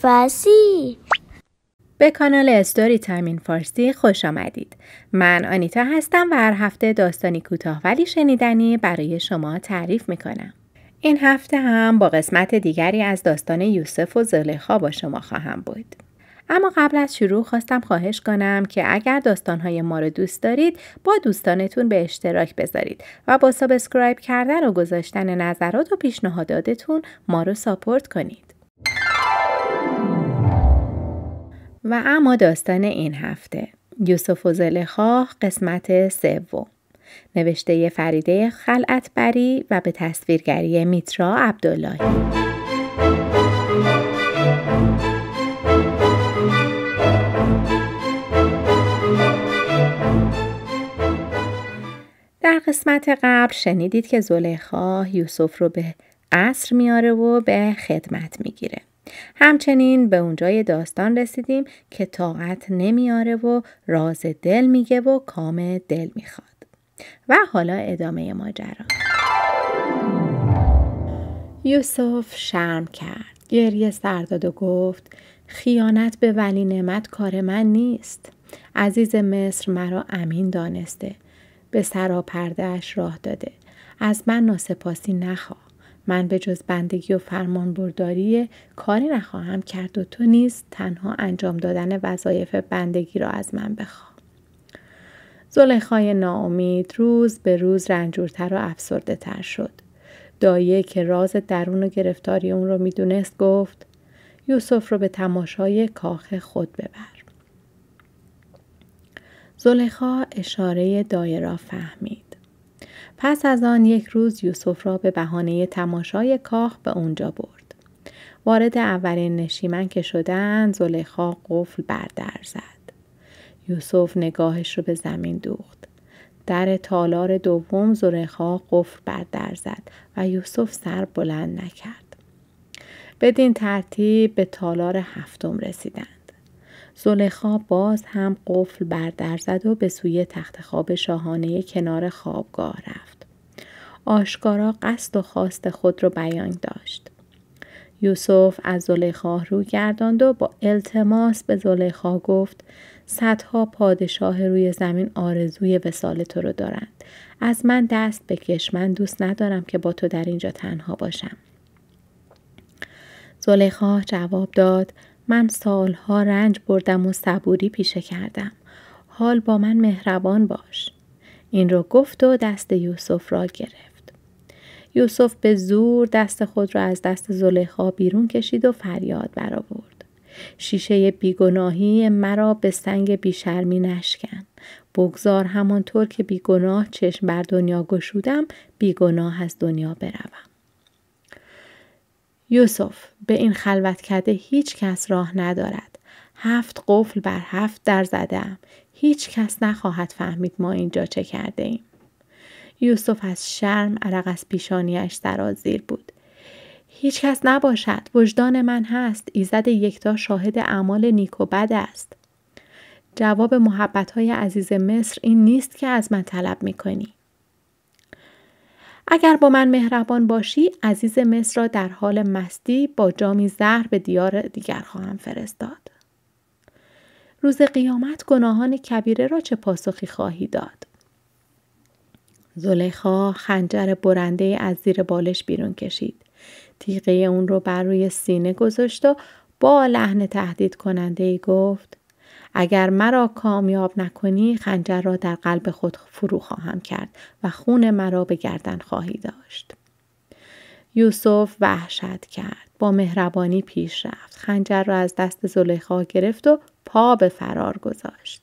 فارسی به کانال استوری تایمین فارسی خوش آمدید. من آنیتا هستم و هر هفته داستانی کوتاه ولی شنیدنی برای شما تعریف میکنم. این هفته هم با قسمت دیگری از داستان یوسف و زلیخا با شما خواهم بود. اما قبل از شروع خواستم خواهش کنم که اگر داستانهای ما رو دوست دارید با دوستانتون به اشتراک بذارید و با سابسکرایب کردن و گذاشتن نظرات و پیشنهاداتتون ما رو ساپورت کنید. و اما داستان این هفته یوسف و زلخاخ قسمت سوم نوشته فریده خلعتبری و به تصویرگری میترا عبداللهی قسمت قبل شنیدید که زلیخا یوسف رو به قصر میاره و به خدمت میگیره. همچنین به اونجای داستان رسیدیم که طاقت نمیاره و راز دل میگه و کام دل میخواد. و حالا ادامه ماجرا. یوسف شرم کرد. گریه سر داد و گفت خیانت به ولی نعمت کار من نیست. عزیز مصر مرا امین دانسته. به سراپردهاش راه داده از من ناسپاسی نخوا من به جز بندگی و فرمان برداری کاری نخواهم کرد و تو نیز تنها انجام دادن وظایف بندگی را از من بخواه. زلیخای ناامید روز به روز رنجورتر و افسرده تر شد. دایه که راز درون و گرفتاری اون رو میدونست گفت یوسف رو به تماشای کاخ خود ببر. زلیخا اشاره دایه را فهمید. پس از آن یک روز یوسف را به بهانه تماشای کاخ به اونجا برد. وارد اولین نشیمن که شدن زلیخا قفل بردر زد. یوسف نگاهش رو به زمین دوخت. در تالار دوم زلیخا قفل بردر زد و یوسف سر بلند نکرد. بدین ترتیب به تالار هفتم رسیدن. زلیخا باز هم قفل بر در زد و به سوی تخت خواب شاهانه کنار خوابگاه رفت. آشکارا قصد و خواست خود را بیان داشت. یوسف از زلیخا رو گرداند و با التماس به زلیخا گفت صدها پادشاه روی زمین آرزوی وسال تو رو دارند. از من دست بکش من دوست ندارم که با تو در اینجا تنها باشم. زلیخا جواب داد من سالها رنج بردم و صبوری پیشه کردم. حال با من مهربان باش. این رو گفت و دست یوسف را گرفت. یوسف به زور دست خود را از دست زلیخا بیرون کشید و فریاد برآورد. شیشه بیگناهی مرا به سنگ بیشرمی نشکن. بگذار همانطور که بیگناه چشم بر دنیا گشودم بیگناه از دنیا بروم. یوسف به این خلوت کرده هیچ کس راه ندارد. هفت قفل بر هفت در زده ام هیچ کس نخواهد فهمید ما اینجا چه کرده ایم. یوسف از شرم عرق از پیشانیش سرازیر بود. هیچ کس نباشد. وجدان من هست. ایزد یکتا شاهد اعمال نیک و بد است. جواب محبت های عزیز مصر این نیست که از من طلب می اگر با من مهربان باشی عزیز مصر را در حال مستی با جامی زهر به دیار دیگر خواهم فرستاد. روز قیامت گناهان کبیره را چه پاسخی خواهی داد؟ زلیخا خنجر برنده از زیر بالش بیرون کشید. تیغه اون رو بر روی سینه گذاشت و با لحن تهدید کننده ای گفت اگر مرا کامیاب نکنی خنجر را در قلب خود فرو خواهم کرد و خون مرا به گردن خواهی داشت یوسف وحشت کرد با مهربانی پیش رفت خنجر را از دست زلیخا گرفت و پا به فرار گذاشت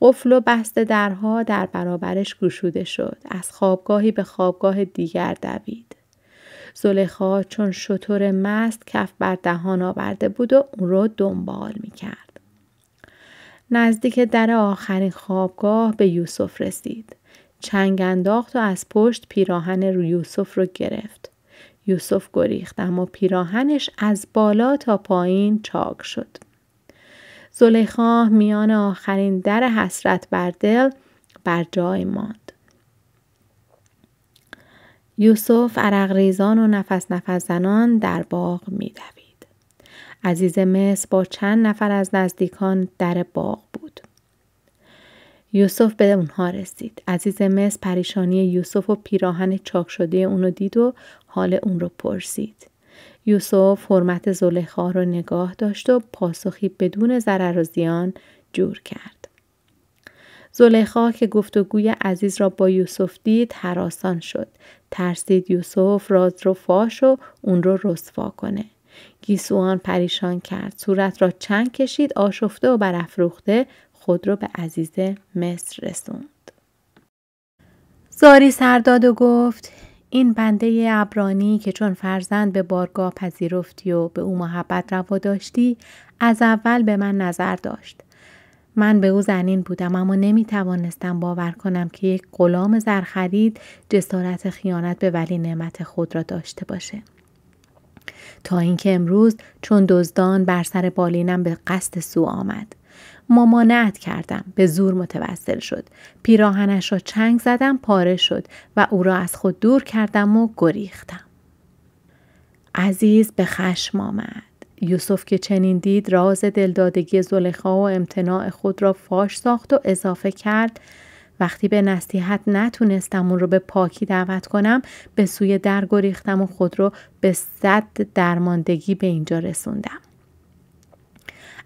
قفل و بست درها در برابرش گشوده شد از خوابگاهی به خوابگاه دیگر دوید زلیخا چون شطور مست کف بر دهان آورده بود و اون را دنبال می کرد. نزدیک در آخرین خوابگاه به یوسف رسید. چنگ انداخت و از پشت پیراهن رو یوسف رو گرفت. یوسف گریخت اما پیراهنش از بالا تا پایین چاک شد. زلیخا میان آخرین در حسرت بر دل بر جای ماند. یوسف عرق ریزان و نفس نفس زنان در باغ دوید. عزیز مصر با چند نفر از نزدیکان در باغ بود. یوسف به اونها رسید. عزیز مصر پریشانی یوسف و پیراهن چاک شده اونو دید و حال اون رو پرسید. یوسف حرمت زلیخا رو نگاه داشت و پاسخی بدون ضرر و زیان جور کرد. زلیخا که گفتگوی عزیز را با یوسف دید حراسان شد. ترسید یوسف راز رو فاش و اون رو رسوا کنه. گیسوان پریشان کرد صورت را چند کشید آشفته و برافروخته خود را به عزیز مصر رسوند زاری سرداد و گفت این بنده ابرانی که چون فرزند به بارگاه پذیرفتی و به او محبت روا داشتی از اول به من نظر داشت من به او زنین بودم اما نمی توانستم باور کنم که یک غلام زرخرید جسارت خیانت به ولی نعمت خود را داشته باشه تا اینکه امروز چون دزدان بر سر بالینم به قصد سو آمد ممانعت کردم به زور متوسل شد پیراهنش را چنگ زدم پاره شد و او را از خود دور کردم و گریختم عزیز به خشم آمد یوسف که چنین دید راز دلدادگی زلیخا و امتناع خود را فاش ساخت و اضافه کرد وقتی به نصیحت نتونستم اون رو به پاکی دعوت کنم به سوی در گریختم و خود رو به صد درماندگی به اینجا رسوندم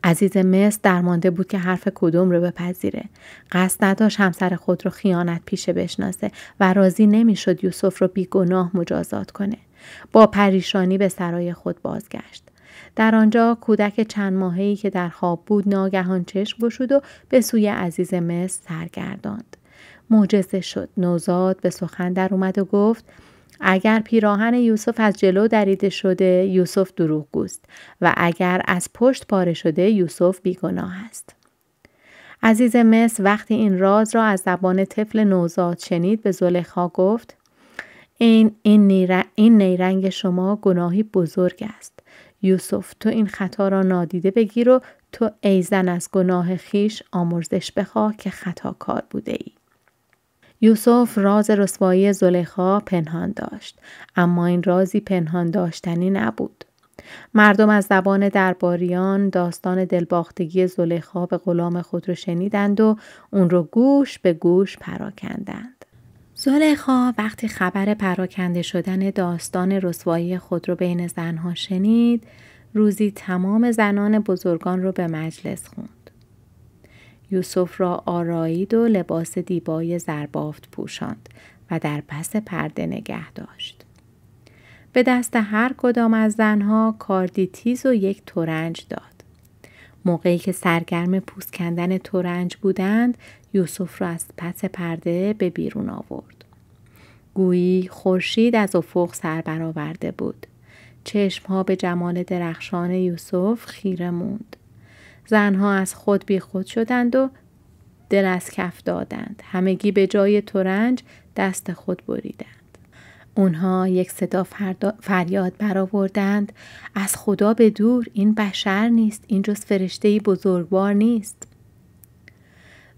عزیز مصر درمانده بود که حرف کدوم رو بپذیره قصد نداشت همسر خود رو خیانت پیشه بشناسه و راضی نمیشد یوسف رو بیگناه مجازات کنه با پریشانی به سرای خود بازگشت در آنجا کودک چند ماهی که در خواب بود ناگهان چشم گشود و به سوی عزیز مصر سرگرداند معجزه شد نوزاد به سخن در اومد و گفت اگر پیراهن یوسف از جلو دریده شده یوسف دروغ گوست و اگر از پشت پاره شده یوسف بیگناه است عزیز مصر وقتی این راز را از زبان طفل نوزاد شنید به زلیخا گفت این, این, نیرنگ, شما گناهی بزرگ است یوسف تو این خطا را نادیده بگیر و تو ایزن از گناه خیش آمرزش بخواه که خطاکار بوده ای. یوسف راز رسوایی زلیخا پنهان داشت اما این رازی پنهان داشتنی نبود مردم از زبان درباریان داستان دلباختگی زلیخا به غلام خود را شنیدند و اون رو گوش به گوش پراکندند زلیخا وقتی خبر پراکنده شدن داستان رسوایی خود رو بین زنها شنید روزی تمام زنان بزرگان رو به مجلس خوند یوسف را آرایید و لباس دیبای زربافت پوشاند و در پس پرده نگه داشت. به دست هر کدام از زنها کاردی تیز و یک تورنج داد. موقعی که سرگرم پوست کندن تورنج بودند یوسف را از پس پرده به بیرون آورد. گویی خورشید از افق سر برآورده بود. چشمها به جمال درخشان یوسف خیره موند. زنها از خود خود شدند و دل از کف دادند. همگی به جای تورنج دست خود بریدند. اونها یک صدا فریاد برآوردند از خدا به دور این بشر نیست این جز فرشته بزرگوار نیست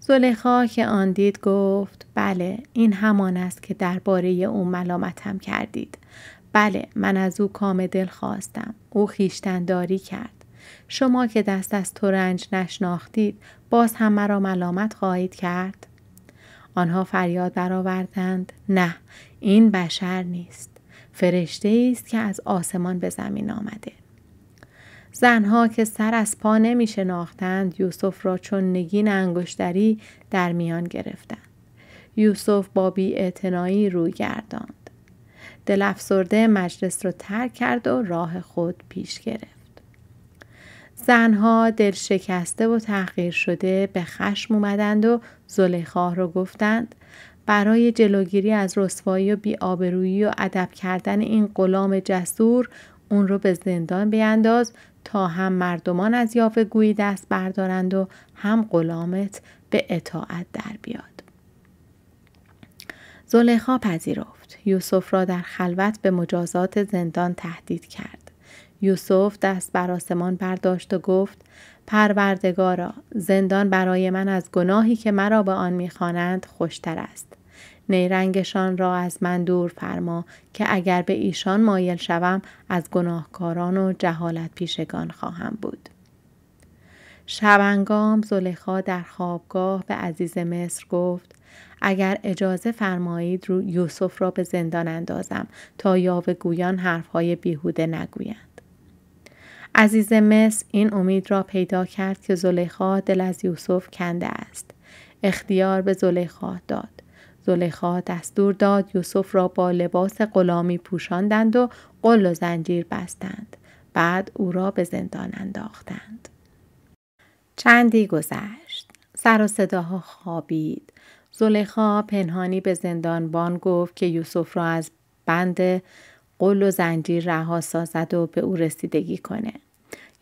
زلیخا که آن دید گفت بله این همان است که درباره او ملامتم کردید بله من از او کام دل خواستم او خیشتنداری کرد شما که دست از ترنج نشناختید باز هم مرا ملامت خواهید کرد آنها فریاد برآوردند نه این بشر نیست فرشته است که از آسمان به زمین آمده زنها که سر از پا نمی شناختند یوسف را چون نگین انگشتری در میان گرفتند یوسف با بی روی گرداند دل افسرده مجلس را ترک کرد و راه خود پیش گرفت زنها دل شکسته و تحقیر شده به خشم اومدند و زلیخا را گفتند برای جلوگیری از رسوایی و بیابرویی و ادب کردن این غلام جسور اون رو به زندان بینداز تا هم مردمان از یافه گویی دست بردارند و هم غلامت به اطاعت در بیاد. زلیخا پذیرفت. یوسف را در خلوت به مجازات زندان تهدید کرد. یوسف دست بر آسمان برداشت و گفت پروردگارا زندان برای من از گناهی که مرا به آن میخوانند خوشتر است نیرنگشان را از من دور فرما که اگر به ایشان مایل شوم از گناهکاران و جهالت پیشگان خواهم بود شبنگام زلیخا در خوابگاه به عزیز مصر گفت اگر اجازه فرمایید رو یوسف را به زندان اندازم تا یاوه گویان حرفهای بیهوده نگویند عزیز مصر این امید را پیدا کرد که زلیخا دل از یوسف کنده است اختیار به زلیخا داد زلیخا دستور داد یوسف را با لباس غلامی پوشاندند و قل و زنجیر بستند بعد او را به زندان انداختند چندی گذشت سر و صداها خوابید زلیخا پنهانی به زندانبان گفت که یوسف را از بند قل و زنجیر رها سازد و به او رسیدگی کنه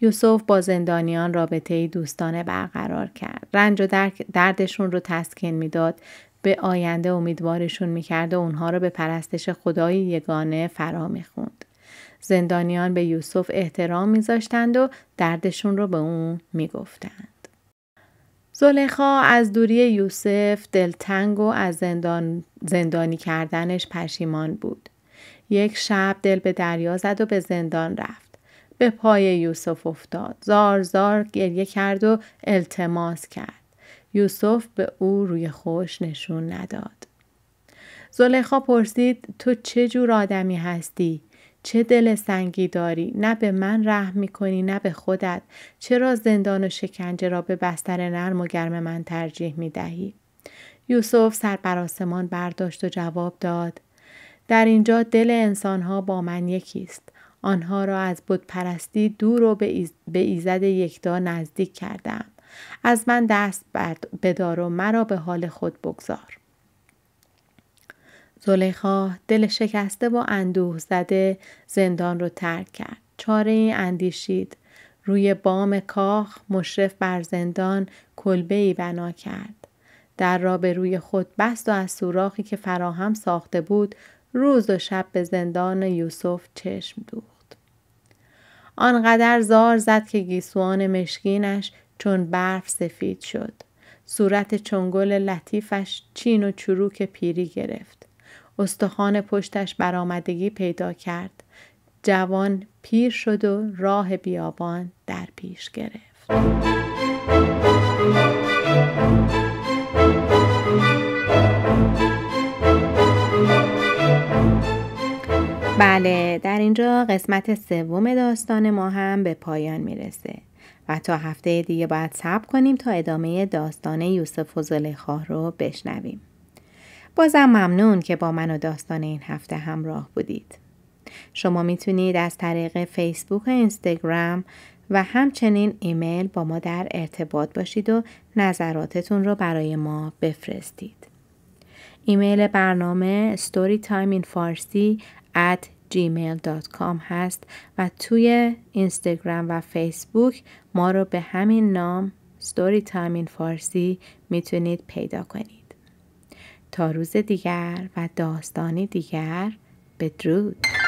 یوسف با زندانیان رابطه دوستانه برقرار کرد. رنج و دردشون رو تسکین میداد به آینده امیدوارشون میکرد و اونها رو به پرستش خدای یگانه فرا میخوند. زندانیان به یوسف احترام میذاشتند و دردشون رو به اون میگفتند. زلیخا از دوری یوسف دلتنگ و از زندان زندانی کردنش پشیمان بود. یک شب دل به دریا زد و به زندان رفت. به پای یوسف افتاد. زار زار گریه کرد و التماس کرد. یوسف به او روی خوش نشون نداد. زلیخا پرسید تو چه جور آدمی هستی؟ چه دل سنگی داری؟ نه به من رحم کنی نه به خودت. چرا زندان و شکنجه را به بستر نرم و گرم من ترجیح دهی؟ یوسف سر بر آسمان برداشت و جواب داد در اینجا دل انسانها با من یکیست آنها را از پرستی دور و به ایزد یکتا نزدیک کردم از من دست بدار و مرا به حال خود بگذار زلیخا دل شکسته و اندوه زده زندان را ترک کرد چاره این اندیشید روی بام کاخ مشرف بر زندان کلبه ای بنا کرد در را به روی خود بست و از سوراخی که فراهم ساخته بود روز و شب به زندان یوسف چشم دوخت آنقدر زار زد که گیسوان مشکینش چون برف سفید شد. صورت چنگل لطیفش چین و چروک پیری گرفت. استخوان پشتش برآمدگی پیدا کرد. جوان پیر شد و راه بیابان در پیش گرفت. بله در اینجا قسمت سوم داستان ما هم به پایان میرسه و تا هفته دیگه باید صبر کنیم تا ادامه داستان یوسف و زلیخا رو بشنویم بازم ممنون که با من و داستان این هفته همراه بودید شما میتونید از طریق فیسبوک و اینستاگرام و همچنین ایمیل با ما در ارتباط باشید و نظراتتون رو برای ما بفرستید. ایمیل برنامه storytimeinfarsi at gmail.com هست و توی اینستاگرام و فیسبوک ما رو به همین نام ستوری تامین فارسی میتونید پیدا کنید تا روز دیگر و داستانی دیگر بدرود